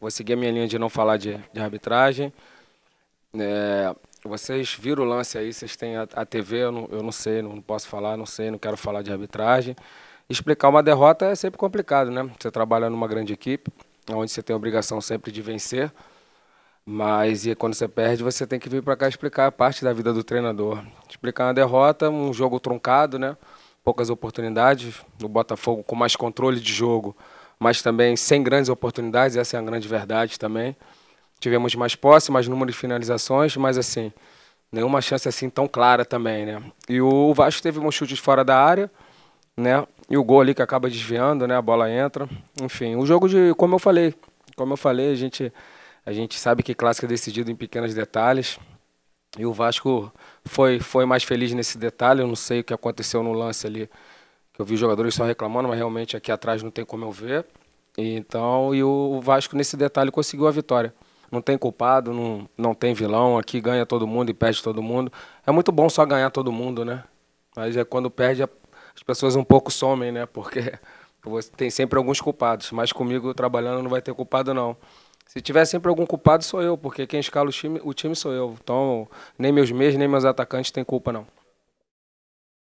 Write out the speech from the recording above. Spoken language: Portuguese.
vou seguir a minha linha de não falar de, de arbitragem. É, vocês viram o lance aí, vocês têm a, a TV, eu não, eu não, sei, não posso falar, não sei, não quero falar de arbitragem. Explicar uma derrota é sempre complicado, né? Você trabalha numa grande equipe, onde você tem a obrigação sempre de vencer, mas e quando você perde, você tem que vir para cá explicar a parte da vida do treinador. Explicar uma derrota, um jogo truncado, né? Poucas oportunidades, no Botafogo com mais controle de jogo, mas também sem grandes oportunidades, essa é a grande verdade também. Tivemos mais posse, mais número de finalizações, mas assim, nenhuma chance assim tão clara também, né? E o Vasco teve um chute de fora da área, né? E o gol ali que acaba desviando, né? A bola entra. Enfim, o jogo de, como eu falei, como eu falei, a gente a gente sabe que clássico é decidido em pequenos detalhes. E o Vasco foi foi mais feliz nesse detalhe, eu não sei o que aconteceu no lance ali eu vi os jogadores estão reclamando, mas realmente aqui atrás não tem como eu ver. E, então, e o Vasco nesse detalhe conseguiu a vitória. Não tem culpado, não, não tem vilão, aqui ganha todo mundo e perde todo mundo. É muito bom só ganhar todo mundo, né? Mas é quando perde, as pessoas um pouco somem, né? Porque tem sempre alguns culpados, mas comigo trabalhando não vai ter culpado, não. Se tiver sempre algum culpado, sou eu, porque quem escala o time, o time sou eu. Então, nem meus meios, nem meus atacantes têm culpa, não.